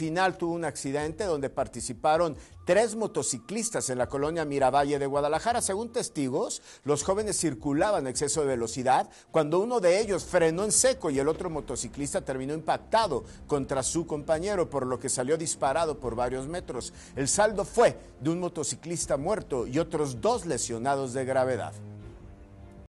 final tuvo un accidente donde participaron tres motociclistas en la colonia Miravalle de Guadalajara. Según testigos, los jóvenes circulaban a exceso de velocidad cuando uno de ellos frenó en seco y el otro motociclista terminó impactado contra su compañero, por lo que salió disparado por varios metros. El saldo fue de un motociclista muerto y otros dos lesionados de gravedad.